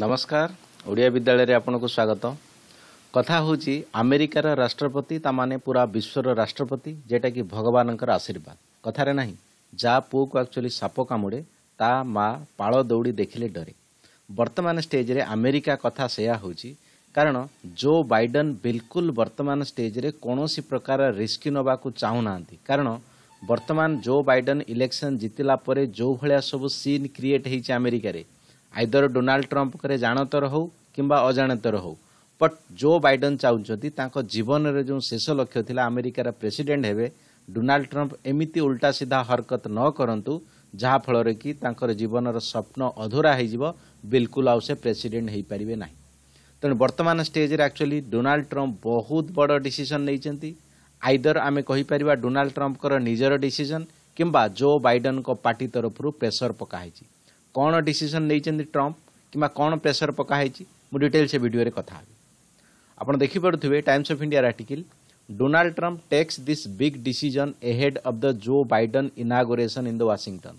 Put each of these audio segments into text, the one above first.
ନମସ୍କାର ଓଡ଼ିଆ ବିଦ୍ୟାଳୟରେ ଆପଣଙ୍କୁ ସ୍ୱାଗତ କଥା ହେଉଛି ଆମେରିକାର ରାଷ୍ଟ୍ରପତି ତାମାନେ ପୁରା ବିଶ୍ୱର ରାଷ୍ଟ୍ରପତି ଯେଉଁଟାକି ଭଗବାନଙ୍କର ଆଶୀର୍ବାଦ କଥାରେ ନାହିଁ ଯାହା ପୁଅକୁ ଆକ୍ଚୁଆଲି ସାପ କାମୁଡ଼େ ତା ମା ପାଳ ଦୌଡ଼ି ଦେଖିଲେ ଡରେ ବର୍ତ୍ତମାନ ଷ୍ଟେଜ୍ରେ ଆମେରିକା କଥା ସେୟା ହେଉଛି କାରଣ ଜୋ ବାଇଡେନ୍ ବିଲକୁଲ ବର୍ତ୍ତମାନ ଷ୍ଟେଜ୍ରେ କୌଣସି ପ୍ରକାର ରିସ୍କ ନେବାକୁ ଚାହୁଁନାହାନ୍ତି କାରଣ ବର୍ତ୍ତମାନ ଜୋ ବାଇଡେନ୍ ଇଲେକ୍ସନ୍ ଜିତିଲା ପରେ ଯେଉଁ ଭଳିଆ ସବୁ ସିନ୍ କ୍ରିଏଟ୍ ହେଇଛି ଆମେରିକାରେ ଆଇଦର ଡୋନାଲ୍ଡ ଟ୍ରମ୍ପଙ୍କରେ ଜାଣତର ହେଉ କିମ୍ବା ଅଜାଣତର ହେଉ ବଟ୍ ଜୋ ବାଇଡେନ୍ ଚାହୁଁଛନ୍ତି ତାଙ୍କ ଜୀବନରେ ଯେଉଁ ଶେଷ ଲକ୍ଷ୍ୟ ଥିଲା ଆମେରିକାର ପ୍ରେସିଡେଣ୍ଟ ହେବେ ଡୋନାଲ୍ଡ ଟ୍ରମ୍ପ ଏମିତି ଉଲ୍ଟା ସିଧା ହରକତ ନ କରନ୍ତୁ ଯାହାଫଳରେ କି ତାଙ୍କର ଜୀବନର ସ୍ୱପ୍ନ ଅଧୁରା ହୋଇଯିବ ବିଲକୁଲ ଆଉ ସେ ପ୍ରେସିଡେଣ୍ଟ ହୋଇପାରିବେ ନାହିଁ ତେଣୁ ବର୍ତ୍ତମାନ ଷ୍ଟେଜ୍ରେ ଆକ୍ଚୁଆଲି ଡୋନାଲ୍ଡ ଟ୍ରମ୍ପ ବହୁତ ବଡ଼ ଡିସିସନ୍ ନେଇଛନ୍ତି ଆଇଦର ଆମେ କହିପାରିବା ଡୋନାଲ୍ଡ ଟ୍ରମ୍ପଙ୍କର ନିଜର ଡିସିସନ୍ କିମ୍ବା ଜୋ ବାଇଡେନ୍ଙ୍କ ପାର୍ଟି ତରଫରୁ ପ୍ରେସର ପକାହେଇଛି କ'ଣ ଡିସିସନ୍ ନେଇଛନ୍ତି ଟ୍ରମ୍ପ କିମ୍ବା କ'ଣ ପ୍ରେସର ପକା ହେଇଛି ମୁଁ ଡିଟେଲ୍ ସେ ଭିଡ଼ିଓରେ କଥା ହେବି ଆପଣ ଦେଖିପାରୁଥିବେ ଟାଇମ୍ସ ଅଫ୍ ଇଣ୍ଡିଆର article Donald Trump takes this big decision ahead of the Joe Biden inauguration in the Washington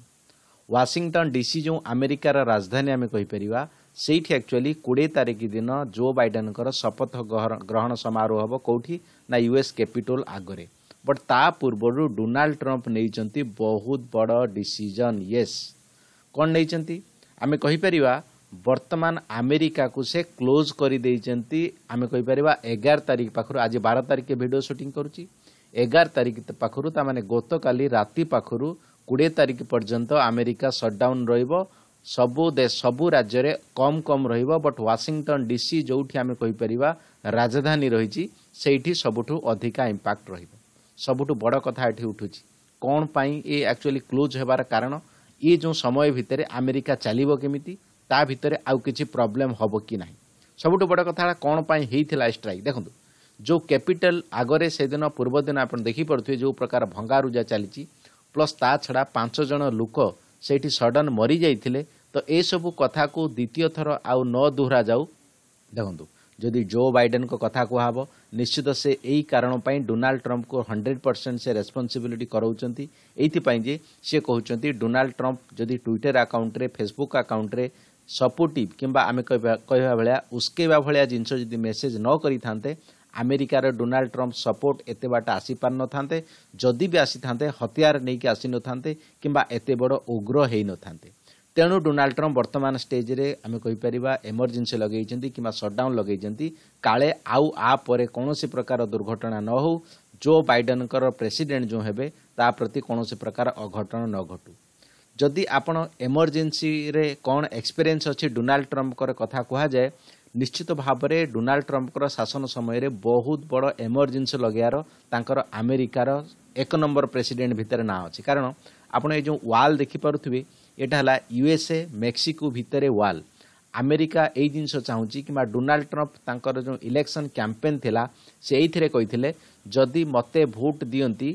Washington DC ଯେଉଁ ଆମେରିକାର ରାଜଧାନୀ ଆମେ କହିପାରିବା ସେଇଠି ଆକ୍ଚୁଆଲି କୋଡ଼ିଏ ତାରିଖ ଦିନ ଜୋ ବାଇଡେନ୍ଙ୍କର ଶପଥ ଗ୍ରହଣ ସମାରୋହ ହେବ କେଉଁଠି ନା ୟୁଏସ୍ କ୍ୟାପିଟୋଲ୍ ଆଗରେ ବଟ୍ ତା ପୂର୍ବରୁ ଡୋନାଲ୍ଡ ଟ୍ରମ୍ପ ନେଇଛନ୍ତି ବହୁତ ବଡ଼ ଡିସିଜନ୍ ୟେସ୍ କ'ଣ ନେଇଛନ୍ତି ଆମେ କହିପାରିବା ବର୍ତ୍ତମାନ ଆମେରିକାକୁ ସେ କ୍ଲୋଜ୍ କରିଦେଇଛନ୍ତି ଆମେ କହିପାରିବା ଏଗାର ତାରିଖ ପାଖରୁ ଆଜି ବାର ତାରିଖ ଭିଡ଼ିଓ ସୁଟିଂ କରୁଛି ଏଗାର ତାରିଖ ପାଖରୁ ତାମାନେ ଗତକାଲି ରାତି ପାଖରୁ କୋଡ଼ିଏ ତାରିଖ ପର୍ଯ୍ୟନ୍ତ ଆମେରିକା ସଟ୍ଡାଉନ୍ ରହିବ ସବୁ ଦେଶ ସବୁ ରାଜ୍ୟରେ କମ୍ କମ୍ ରହିବ ବଟ୍ ୱାଶିଂଟନ୍ ଡିସି ଯେଉଁଠି ଆମେ କହିପାରିବା ରାଜଧାନୀ ରହିଛି ସେଇଠି ସବୁଠୁ ଅଧିକା ଇମ୍ପାକ୍ଟ ରହିବ ସବୁଠୁ ବଡ଼ କଥା ଏଠି ଉଠୁଛି କ'ଣ ପାଇଁ ଏ ଆକ୍ଚୁଆଲି କ୍ଲୋଜ୍ ହେବାର କାରଣ ଇ ଯେଉଁ ସମୟ ଭିତରେ ଆମେରିକା ଚାଲିବ କେମିତି ତା ଭିତରେ ଆଉ କିଛି ପ୍ରୋବ୍ଲେମ୍ ହେବ କି ନାହିଁ ସବୁଠୁ ବଡ଼ କଥା ହେଲା କ'ଣ ପାଇଁ ହେଇଥିଲା ଷ୍ଟ୍ରାଇକ୍ ଦେଖନ୍ତୁ ଯେଉଁ କ୍ୟାପିଟାଲ ଆଗରେ ସେଦିନ ପୂର୍ବଦିନ ଆପଣ ଦେଖିପାରୁଥିବେ ଯେଉଁ ପ୍ରକାର ଭଙ୍ଗାରୁଜା ଚାଲିଛି ପ୍ଲସ୍ ତା ଛଡ଼ା ପାଞ୍ଚ ଜଣ ଲୋକ ସେଇଠି ସଡନ୍ ମରିଯାଇଥିଲେ ତ ଏସବୁ କଥାକୁ ଦ୍ୱିତୀୟ ଥର ଆଉ ନ ଦୋହରାଯାଉ ଦେଖନ୍ତୁ जदि जो बैडेन को कथा कह निश्चित से यही कारण डोनाल्ड ट्रंप को हंड्रेड परसेंट से रेस्पनसबिलिटी कराऊँ सी कहते डोनाल्ड ट्रंप जदि Twitter account Facebook account supportive किंवा आम कह भाया उस्केवा भाया जिनस मेसेज न करते करिथान्ते আমেরিকার ডোনাল্ড ট্রম্প সপোর্ট এত বাট আসিপার নথান্তে যদি বি আসিথান্তে হতিয়ার নেইকি আসি নথান্তে কিংবা এত বড় উগ্র হয়ে নথান্তে ତେଣୁ ଡୋନାଲ୍ଡ ଟ୍ରମ୍ପ ବର୍ତ୍ତମାନ ଷ୍ଟେଜ୍ରେ ଆମେ କହିପାରିବା ଏମର୍ଜେନ୍ସି ଲଗେଇଛନ୍ତି କିମ୍ବା ସଟ୍ଡାଉନ୍ ଲଗେଇଛନ୍ତି କାଳେ ଆଉ ଆ ପରେ କୌଣସି ପ୍ରକାର ଦୁର୍ଘଟଣା ନ ହେଉ ଜୋ ବାଇଡେନ୍ଙ୍କର ପ୍ରେସିଡେଣ୍ଟ ଯେଉଁ ହେବେ ତା ପ୍ରତି କୌଣସି ପ୍ରକାର ଅଘଟଣ ନ ଘଟୁ ଯଦି ଆପଣ ଏମର୍ଜେନ୍ସିରେ କ'ଣ ଏକ୍ସପିରିଏନ୍ସ ଅଛି ଡୋନାଲ୍ଡ ଟ୍ରମ୍ପଙ୍କର କଥା କୁହାଯାଏ ନିଶ୍ଚିତ ଭାବରେ ଡୋନାଲ୍ଡ ଟ୍ରମ୍ପଙ୍କର ଶାସନ ସମୟରେ ବହୁତ ବଡ଼ ଏମର୍ଜେନ୍ସି ଲଗେଇବାର ତାଙ୍କର ଆମେରିକାର ଏକ ନମ୍ବର ପ୍ରେସିଡେଣ୍ଟ ଭିତରେ ନାଁ ଅଛି କାରଣ ଆପଣ ଏ ଯେଉଁ ୱାଲ୍ ଦେଖିପାରୁଥିବେ ଏଇଟା ହେଲା ୟୁଏସ୍ଏ ମେକ୍ସିକୋ ଭିତରେ ୱାଲ୍ ଆମେରିକା ଏଇ ଜିନିଷ ଚାହୁଁଛି କିମ୍ବା ଡୋନାଲ୍ଡ ଟ୍ରମ୍ପ ତାଙ୍କର ଯେଉଁ ଇଲେକ୍ସନ୍ କ୍ୟାମ୍ପେନ୍ ଥିଲା ସେ ଏଇଥିରେ କହିଥିଲେ ଯଦି ମୋତେ ଭୋଟ୍ ଦିଅନ୍ତି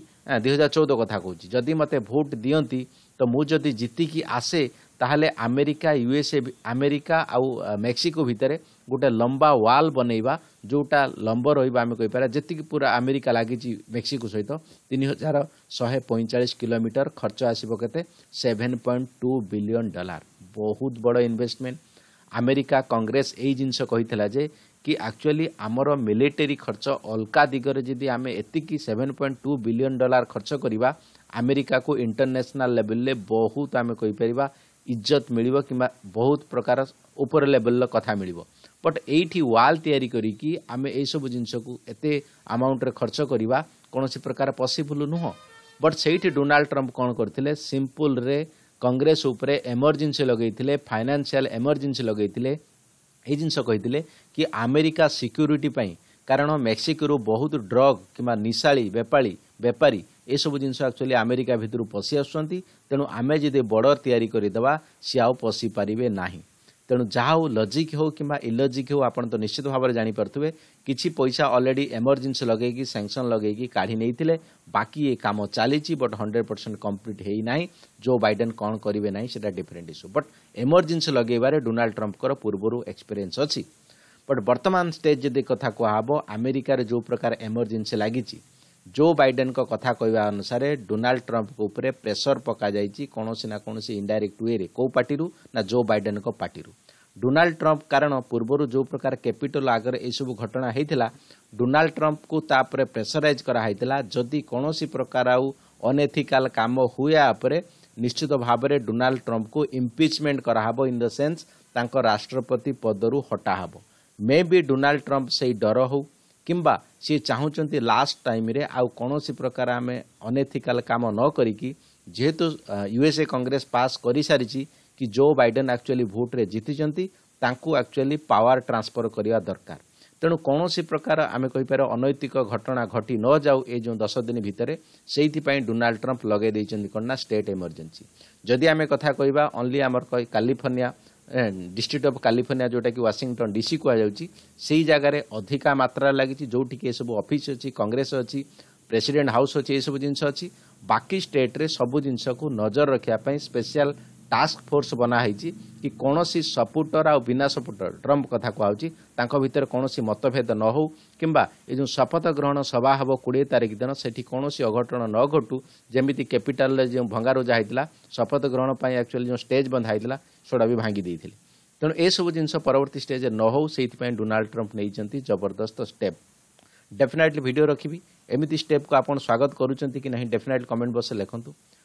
ଦୁଇହଜାର ଚଉଦ କଥା କହୁଛି ଯଦି ମୋତେ ଭୋଟ୍ ଦିଅନ୍ତି ତ ମୁଁ ଯଦି ଜିତିକି ଆସେ ତାହେଲେ ଆମେରିକା ୟୁଏସ୍ଏ ଆମେରିକା ଆଉ ମେକ୍ସିକୋ ଭିତରେ ଗୋଟେ ଲମ୍ବା ୱାଲ୍ ବନେଇବା ଯେଉଁଟା ଲମ୍ବ ରହିବ ଆମେ କହିପାରିବା ଯେତିକି ପୁରା ଆମେରିକା ଲାଗିଛି ମେକ୍ସିକୋ ସହିତ ତିନି ହଜାର ଶହେ ପଇଁଚାଳିଶ କିଲୋମିଟର ଖର୍ଚ୍ଚ ଆସିବ କେତେ seven point two billion dollar ବହୁତ ବଡ଼ ଇନଭେଷ୍ଟମେଣ୍ଟ ଆମେରିକା କଂଗ୍ରେସ ଏଇ ଜିନିଷ କହିଥିଲା ଯେ କି ଆକ୍ଚୁଆଲି ଆମର ମିଲିଟେରୀ ଖର୍ଚ୍ଚ ଅଲଗା ଦିଗରେ ଯଦି ଆମେ ଏତିକି seven point two billion dollar ଖର୍ଚ୍ଚ କରିବା ଆମେରିକାକୁ ଇଣ୍ଟରନ୍ୟାସନାଲ୍ ଲେଭେଲରେ ବହୁତ ଆମେ କହିପାରିବା ଇଜ୍ଜତ ମିଳିବ କିମ୍ବା ବହୁତ ପ୍ରକାର ଉପର ଲେଭେଲର କଥା ମିଳିବ ବଟ୍ ଏଇଠି ୱାଲ୍ ତିଆରି କରିକି ଆମେ ଏଇସବୁ ଜିନିଷକୁ ଏତେ ଆମାଉଣ୍ଟରେ ଖର୍ଚ୍ଚ କରିବା କୌଣସି ପ୍ରକାର ପସିବୁଲ୍ ନୁହଁ ବଟ୍ ସେଇଠି ଡୋନାଲ୍ଡ ଟ୍ରମ୍ପ କ'ଣ କରିଥିଲେ ସିମ୍ପୁଲରେ କଂଗ୍ରେସ ଉପରେ ଏମର୍ଜେନ୍ସି ଲଗାଇଥିଲେ ଫାଇନାନ୍ସିଆଲ୍ ଏମର୍ଜେନ୍ସି ଲଗାଇଥିଲେ ଏଇ ଜିନିଷ କହିଥିଲେ କି ଆମେରିକା ସିକ୍ୟୁରିଟି ପାଇଁ କାରଣ ମେକ୍ସିକୋରୁ ବହୁତ ଡ୍ରଗ୍ କିମ୍ବା ନିଶାଳି ବେପାଳି ବେପାରୀ ଏସବୁ ଜିନିଷ ଆକ୍ଚୁଆଲି ଆମେରିକା ଭିତରୁ ପଶି ଆସୁଛନ୍ତି ତେଣୁ ଆମେ ଯଦି ବର୍ଡର୍ ତିଆରି କରିଦେବା ସିଏ ଆଉ ପଶିପାରିବେ ନାହିଁ ତେଣୁ ଯାହା ହଉ ଲଜିକ୍ ହେଉ କିମ୍ବା ଇଲଜିକ୍ ହେଉ ଆପଣ ତ ନିଶ୍ଚିତ ଭାବରେ ଜାଣିପାରୁଥିବେ କିଛି ପଇସା ଅଲରେଡ଼ି ଏମର୍ଜେନ୍ସି ଲଗେଇକି ସାଙ୍କସନ୍ ଲଗେଇକି କାଢ଼ି ନେଇଥିଲେ ବାକି ଏ କାମ ଚାଲିଛି ବଟ୍ ହଣ୍ଡ୍ରେଡ଼ ପରସେଣ୍ଟ କମ୍ପ୍ଲିଟ୍ ହେଇନାହିଁ ଜୋ ବାଇଡେନ୍ କ'ଣ କରିବେ ନାହିଁ ସେଟା ଡିଫରେଣ୍ଟ ଇସ୍ୟୁ ବଟ୍ ଏମର୍ଜେନ୍ସି ଲଗେଇବାରେ ଡୋନାଲ୍ଡ ଟ୍ରମ୍ପଙ୍କର ପୂର୍ବରୁ ଏକ୍ସପିରିଏନ୍ସ ଅଛି ବଟ୍ ବର୍ତ୍ତମାନ ଷ୍ଟେଜ୍ ଯଦି କଥା କୁହାହେବ ଆମେରିକାରେ ଯେଉଁ ପ୍ରକାର ଏମର୍ଜେନ୍ସି ଲାଗିଛି ଜୋ ବାଇଡେନ୍ଙ୍କ କଥା କହିବା ଅନୁସାରେ ଡୋନାଲ୍ଡ ଟ୍ରମ୍ପଙ୍କ ଉପରେ ପ୍ରେସର ପକାଯାଇଛି କୌଣସି ନା କୌଣସି ଇଣ୍ଡାଇରେକ୍ଟ ୱେରେ କେଉଁ ପାର୍ଟିରୁ ନା ଜୋ ବାଇଡେନ୍ଙ୍କ ପାର୍ଟିରୁ ଡୋନାଲ୍ଡ ଟ୍ରମ୍ପ କାରଣ ପୂର୍ବରୁ ଯେଉଁ ପ୍ରକାର କ୍ୟାପିଟାଲ ଆଗରେ ଏସବୁ ଘଟଣା ହୋଇଥିଲା ଡୋନାଲ୍ଡ ଟ୍ରମ୍ପଙ୍କୁ ତା ଉପରେ ପ୍ରେସରାଇଜ୍ କରାହୋଇଥିଲା ଯଦି କୌଣସି ପ୍ରକାର ଆଉ ଅନଏଥିକାଲ କାମ ହୁଏ ଆପରେ ନିଶ୍ଚିତ ଭାବରେ ଡୋନାଲ୍ଡ ଟ୍ରମ୍ପଙ୍କୁ ଇମ୍ପିଚମେଣ୍ଟ କରାହେବ ଇନ୍ ଦ ସେନ୍ସ ତାଙ୍କ ରାଷ୍ଟ୍ରପତି ପଦରୁ ହଟାହେବ ମେ ବି ଡୋନାଲ୍ଡ ଟ୍ରମ୍ପ ସେଇ ଡର ହେଉ କିମ୍ବା ସିଏ ଚାହୁଁଛନ୍ତି ଲାଷ୍ଟ ଟାଇମ୍ରେ ଆଉ କୌଣସି ପ୍ରକାର ଆମେ ଅନଏଥିକାଲ କାମ ନ କରିକି ଯେହେତୁ ୟୁଏସ୍ଏ କଂଗ୍ରେସ ପାସ୍ କରିସାରିଛି କି ଜୋ ବାଇଡେନ୍ ଆକ୍ଚୁଆଲି ଭୋଟ୍ରେ ଜିତିଛନ୍ତି ତାଙ୍କୁ ଆକ୍ଚୁଆଲି ପାୱାର ଟ୍ରାନ୍ସଫର କରିବା ଦରକାର ତେଣୁ କୌଣସି ପ୍ରକାର ଆମେ କହିପାରିବା ଅନୈତିକ ଘଟଣା ଘଟି ନ ଯାଉ ଏ ଯେଉଁ ଦଶ ଦିନ ଭିତରେ ସେଇଥିପାଇଁ ଡୋନାଲ୍ଡ ଟ୍ରମ୍ପ ଲଗାଇ ଦେଇଛନ୍ତି କ'ଣ ନା ଷ୍ଟେଟ୍ ଏମର୍ଜେନ୍ସି ଯଦି ଆମେ କଥା କହିବା ଓନ୍ଲି ଆମର କାଲିଫର୍ଣ୍ଣିଆ ଡିଷ୍ଟ୍ରିକ୍ଟ ଅଫ୍ କାଲିଫର୍ଣ୍ଣିଆ ଯେଉଁଟାକି ୱାଶିଂଟନ୍ ଡିସି କୁହାଯାଉଛି ସେହି ଜାଗାରେ ଅଧିକା ମାତ୍ରାରେ ଲାଗିଛି ଯେଉଁଠିକି ଏସବୁ ଅଫିସ୍ ଅଛି କଂଗ୍ରେସ ଅଛି ପ୍ରେସିଡେଣ୍ଟ ହାଉସ୍ ଅଛି ଏସବୁ ଜିନିଷ ଅଛି ବାକି ଷ୍ଟେଟ୍ରେ ସବୁ ଜିନିଷକୁ ନଜର ରଖିବା ପାଇଁ ସ୍ପେଶିଆଲ୍ ଟାସ୍କ ଫୋର୍ସ ବନା ହେଇଛି କି କୌଣସି ସପୋର୍ଟର ଆଉ ବିନା ସପୋର୍ଟର ଟ୍ରମ୍ପ କଥା କୁହାଯାଉଛି ତାଙ୍କ ଭିତରେ କୌଣସି ମତଭେଦ ନ ହେଉ କିମ୍ବା ଏ ଯେଉଁ ଶପଥ ଗ୍ରହଣ ସଭା ହେବ କୋଡ଼ିଏ ତାରିଖ ଦିନ ସେଠି କୌଣସି ଅଘଟଣ ନ ଘଟୁ ଯେମିତି କ୍ୟାପିଟାଲରେ ଯେଉଁ ଭଙ୍ଗାରୁଜା ହେଇଥିଲା ଶପଥ ଗ୍ରହଣ ପାଇଁ ଆକ୍ଚୁଆଲି ଯେଉଁ ଷ୍ଟେଜ୍ ବନ୍ଧା ହେଇଥିଲା ସେଟା ବି ଭାଙ୍ଗି ଦେଇଥିଲେ ତେଣୁ ଏସବୁ ଜିନିଷ ପରବର୍ତ୍ତୀ ଷ୍ଟେଜ୍ରେ ନ ହେଉ ସେଇଥିପାଇଁ ଡୋନାଲ୍ଡ ଟ୍ରମ୍ପ ନେଇଛନ୍ତି ଜବରଦସ୍ତ ଷ୍ଟେପ୍ ଡେଫିନେଟଲି ଭିଡ଼ିଓ ରଖିବି ଏମିତି ଷ୍ଟେପ୍କୁ ଆପଣ ସ୍ୱାଗତ କରୁଛନ୍ତି କି ନାହିଁ ଡେଫିନେଟ୍ଲି କମେଣ୍ଟ ବକ୍ସରେ ଲେଖନ୍ତୁ